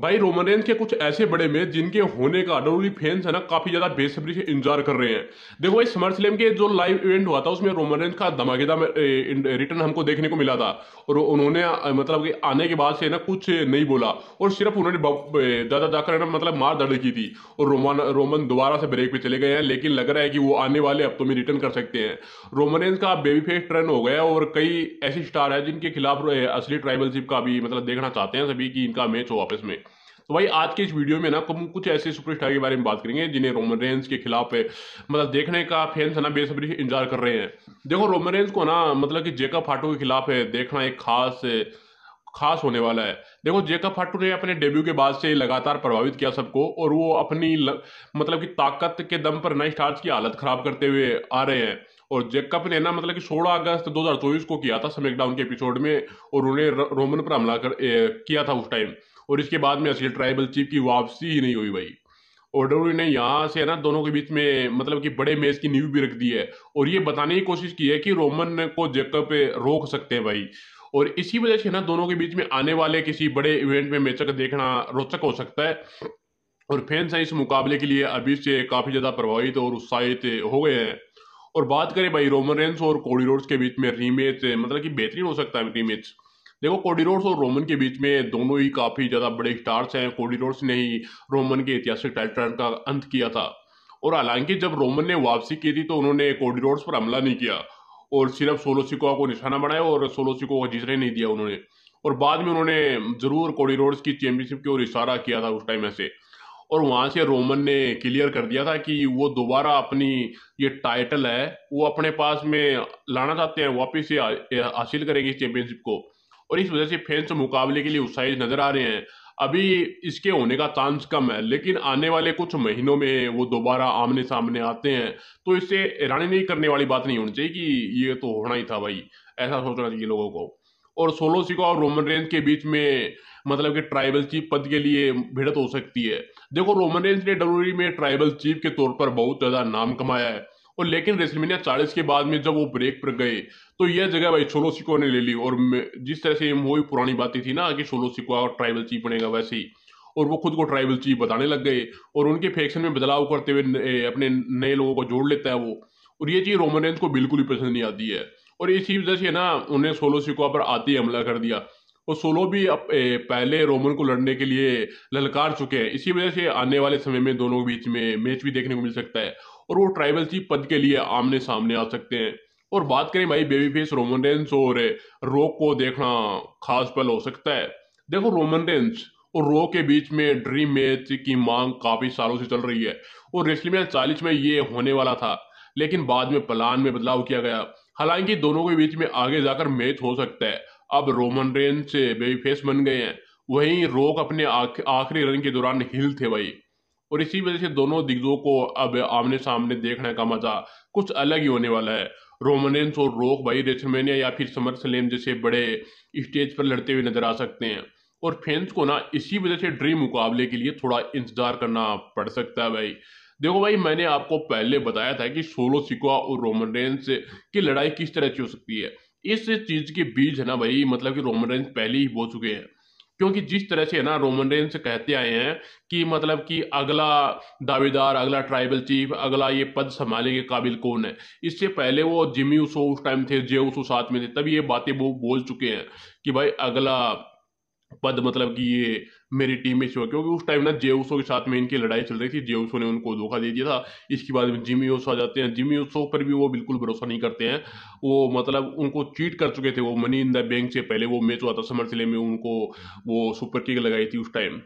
भाई Roman Reigns के कुछ ऐसे बड़े मैच जिनके होने का डब्ल्यू फैंस e है ना काफी ज्यादा बेसब्री से इंतजार कर रहे हैं देखो भाई समर स्लेम के जो लाइव इवेंट हुआ था उसमें रोमन रेंज का धमाकेदार रिटर्न हमको देखने को मिला था और उन्होंने मतलब कि आने के बाद से ना कुछ नहीं बोला और सिर्फ उन्होंने ज्यादा जाकर ना मतलब मार दर्द की थी और रोमन रोमन दोबारा से ब्रेक पे चले गए हैं लेकिन लग रहा है कि वो आने वाले हफ्तों में रिटर्न कर सकते हैं रोमन रेंज का बेबी फेस ट्रेंड हो गया और कई ऐसे स्टार है जिनके खिलाफ असली ट्राइबलशिप का भी मतलब देखना चाहते हैं सभी की इनका मैच हो आपस में तो भाई आज के इस वीडियो में ना तो हम कुछ ऐसे सुपरस्टार के बारे में बात करेंगे जिन्हें रोमन रेंस के खिलाफ मतलब देखने का फैंस है ना बेसब्री इंतजार कर रहे हैं देखो रोमन रेंस को ना मतलब कि जेका फाटो के खिलाफ है देखना एक खास खास होने वाला है देखो जेका फाटू ने अपने डेब्यू के बाद से लगातार प्रभावित किया सबको और वो अपनी ल, मतलब कि ताकत के दम पर नए स्टार्स की हालत खराब करते हुए आ रहे हैं और जेकअप ने ना मतलब कि 16 अगस्त 2024 को किया था समेकडाउन के एपिसोड में और उन्हें रोमन पर हमला कर ए, किया था उस टाइम और इसके बाद में असली ट्राइबल चीफ की वापसी ही नहीं हुई भाई ओडोरी ने यहाँ से है ना दोनों के बीच में मतलब कि बड़े मैच की नींव भी रख दी है और ये बताने की कोशिश की है कि रोमन को जेकब पे रोक सकते हैं भाई और इसी वजह से ना दोनों के बीच में आने वाले किसी बड़े इवेंट में मैच देखना रोचक हो सकता है और फैंस हैं इस मुकाबले के लिए अभी से काफ़ी ज़्यादा प्रभावित और उत्साहित हो गए हैं और बात करें भाई रोमन रेंस और कोडी रोड्स के बीच में रीमेच मतलब कि बेहतरीन हो सकता है रीमेच देखो कोडी रोड्स और रोमन के बीच में दोनों ही काफ़ी ज़्यादा बड़े स्टार्स हैं कोडी रोड्स ने ही रोमन के ऐतिहासिक टाइटल का अंत किया था और हालांकि जब रोमन ने वापसी की थी तो उन्होंने कोडी रोड्स पर हमला नहीं किया और सिर्फ सोलो सिकोआ को निशाना बनाया और सोलो सिकोआ को जीतने नहीं दिया उन्होंने और बाद में उन्होंने ज़रूर कोडी रोड्स की चैंपियनशिप की ओर इशारा किया था उस टाइम ऐसे और वहाँ से रोमन ने क्लियर कर दिया था कि वो दोबारा अपनी ये टाइटल है वो अपने पास में लाना चाहते हैं वापिस हासिल करेंगे इस चैंपियनशिप को और इस वजह से फैंस तो मुकाबले के लिए उत्साहित नजर आ रहे हैं अभी इसके होने का चांस कम है लेकिन आने वाले कुछ महीनों में वो दोबारा आमने सामने आते हैं तो इससे हैरानी नहीं करने वाली बात नहीं होनी चाहिए कि ये तो होना ही था भाई ऐसा सोचना चाहिए लोगों को और सोलो सिको और रोमन रेंज के बीच में मतलब कि ट्राइबल चीफ पद के लिए भिड़त हो सकती है देखो रोमन रेंज ने डब्ल्यू e में ट्राइबल चीफ के तौर पर बहुत ज़्यादा नाम कमाया है और लेकिन रेसलमेनिया चालीस के बाद में जब वो ब्रेक पर गए तो यह जगह भाई सोलो सिको ने ले ली और जिस तरह से वो पुरानी बातें थी ना कि सोलो सिको ट्राइबल चीफ बनेगा वैसे ही और वो खुद को ट्राइबल चीफ बताने लग गए और उनके फैक्शन में बदलाव करते हुए अपने नए लोगों को जोड़ लेता है वो और ये चीज़ रोमन को बिल्कुल ही पसंद नहीं आती है और इसी वजह से ना उन्हें सोलो सिकुआ पर आते ही हमला कर दिया और सोलो भी पहले रोमन को लड़ने के लिए ललकार चुके हैं इसी वजह से आने वाले समय में दोनों के बीच में मैच भी देखने को मिल सकता है और वो ट्राइबल चीफ पद के लिए आमने सामने आ सकते हैं और बात करें भाई बेबी फेस रोमन रेंस और रोक को देखना खास पल हो सकता है देखो रोमन रेंस और रो के बीच में ड्रीम मैच की मांग काफी सालों से चल रही है और रेस्लिंग चालीस में ये होने वाला था लेकिन बाद में प्लान में बदलाव किया गया हालांकि दोनों के बीच में आगे जाकर मैच हो सकता है अब रोमन रेन से बेबी फेस बन गए हैं वहीं रोक अपने आखिरी रन के दौरान हिल थे भाई और इसी वजह से दोनों दिग्गजों को अब आमने सामने देखने का मजा कुछ अलग ही होने वाला है रोमन रेंस और रोक भाई रेसलमेनिया या फिर समर सलेम जैसे बड़े स्टेज पर लड़ते हुए नजर आ सकते हैं और फैंस को ना इसी वजह से ड्रीम मुकाबले के लिए थोड़ा इंतजार करना पड़ सकता है भाई देखो भाई मैंने आपको पहले बताया था कि सोलो सिकुआ और रोमन रेंस की लड़ाई किस तरह की हो सकती है इस चीज के बीज है ना भाई मतलब कि रोमन रेंस पहले ही बो चुके हैं क्योंकि जिस तरह से ना रोमन रेंस कहते आए हैं कि मतलब कि अगला दावेदार अगला ट्राइबल चीफ अगला ये पद संभालने के काबिल कौन है इससे पहले वो जिमी उसो उस टाइम थे जे उसो साथ में थे तब ये बातें वो बोल चुके हैं कि भाई अगला पद मतलब कि ये मेरी टीम में छोड़ क्योंकि उस टाइम ना जेउसो के साथ में इनकी लड़ाई चल रही थी जेउसो ने उनको धोखा दे दिया था इसके बाद में जिमी ओसो आ जाते हैं जिमी ओसो पर भी वो बिल्कुल भरोसा नहीं करते हैं वो मतलब उनको चीट कर चुके थे वो मनी इन द बैंक से पहले वो मैच हुआ था समर सिले में उनको वो सुपर किक लगाई थी उस टाइम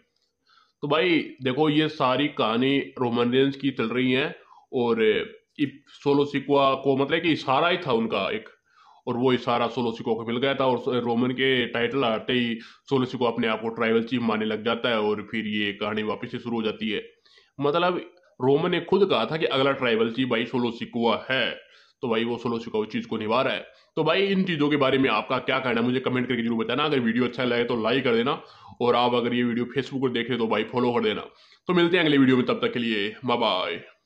तो भाई देखो ये सारी कहानी रोमन रेंज की चल रही है और सोलो सिकुआ को मतलब कि इशारा ही था उनका एक और वो इशारा सोलोसिको को मिल गया था और रोमन के टाइटल आते ही सोलोसिको अपने आप को ट्राइबल चीफ मानने लग जाता है और फिर ये कहानी वापस से शुरू हो जाती है मतलब रोमन ने खुद कहा था कि अगला ट्राइबल चीफ भाई सोलोसिकोआ है तो भाई वो सोलोसिको उस चीज़ को निभा रहा है तो भाई इन चीज़ों के बारे में आपका क्या कहना है मुझे कमेंट करके जरूर बताना अगर वीडियो अच्छा लगे तो लाइक कर देना और आप अगर ये वीडियो फेसबुक पर देख रहे तो भाई फॉलो कर देना तो मिलते हैं अगले वीडियो में तब तक के लिए बाय